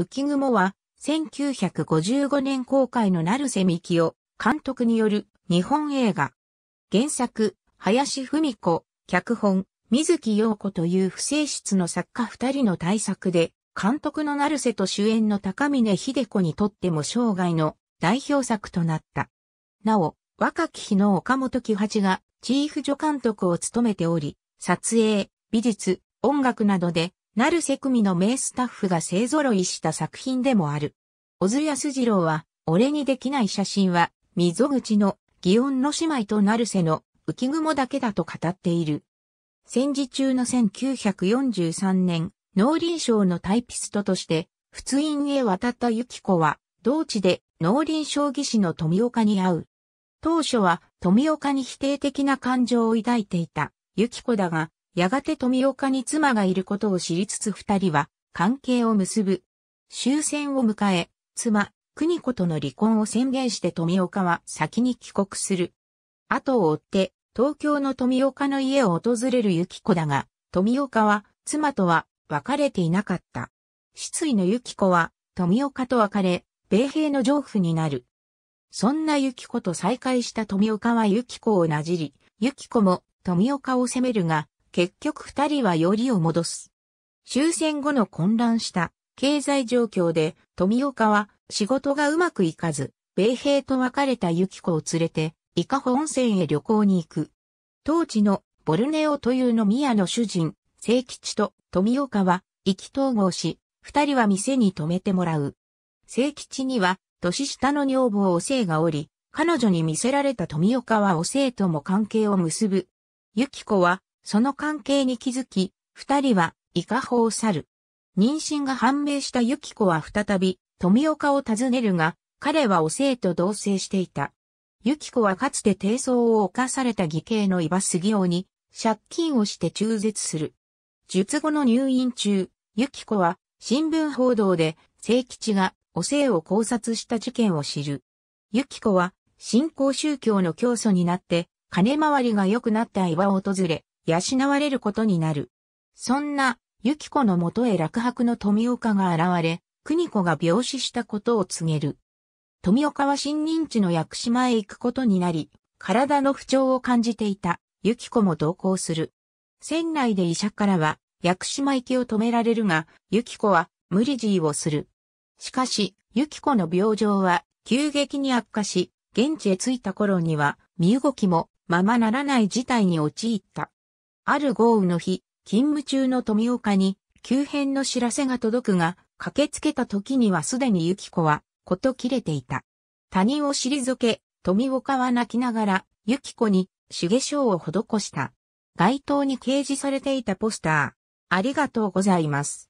浮雲は、1955年公開の成瀬幹夫監督による日本映画。原作、林文子、脚本、水木陽子という不正室の作家二人の大作で、監督の成瀬と主演の高峰秀子にとっても生涯の代表作となった。なお、若き日の岡本喜八がチーフ助監督を務めており、撮影、美術、音楽などで成瀬組の名スタッフが勢揃いした作品でもある。小津安二郎は、俺にできない写真は、溝口の、祇園の姉妹とる。瀬の、浮雲だけだと語っている。戦時中の1943年、農林省のタイピストとして、仏院へ渡った幸子は、同地で農林省技士の富岡に会う。当初は富岡に否定的な感情を抱いていた幸子だが、やがて富岡に妻がいることを知りつつ二人は関係を結ぶ。終戦を迎え、妻、国子との離婚を宣言して富岡は先に帰国する。後を追って、東京の富岡の家を訪れる幸子だが、富岡は妻とは別れていなかった。失意の幸子は富岡と別れ、米兵の丈夫になる。そんな幸子と再会した富岡は幸子をなじり、幸子も富岡を責めるが、結局二人はよりを戻す。終戦後の混乱した経済状況で富岡は仕事がうまくいかず、米兵と別れた雪子を連れて、伊香保温泉へ旅行に行く。当時のボルネオというの宮の主人、聖吉と富岡は意気統合し、二人は店に泊めてもらう。聖吉には年下の女房お聖がおり、彼女に見せられた富岡はお聖とも関係を結ぶ。雪子はその関係に気づき、二人は伊香保を去る。妊娠が判明したユキコは再び、富岡を訪ねるが、彼はお生と同棲していた。ユキコはかつて低層を犯された義兄の伊場杉雄に、借金をして中絶する。術後の入院中、ユキコは、新聞報道で、聖吉が、お生を考察した事件を知る。ユキコは、新興宗教の教祖になって、金回りが良くなった岩を訪れ、養われることになる。そんな、ゆき子のもとへ落白の富岡が現れ、邦子が病死したことを告げる。富岡は新認知の屋久島へ行くことになり、体の不調を感じていた、ゆき子も同行する。船内で医者からは、屋久島行きを止められるが、ゆき子は無理強いをする。しかし、ゆき子の病状は急激に悪化し、現地へ着いた頃には身動きもままならない事態に陥った。ある豪雨の日、勤務中の富岡に、急変の知らせが届くが、駆けつけた時にはすでに雪子は、こと切れていた。他人を退け、富岡は泣きながら、雪子に、手下賞を施した。街頭に掲示されていたポスター、ありがとうございます。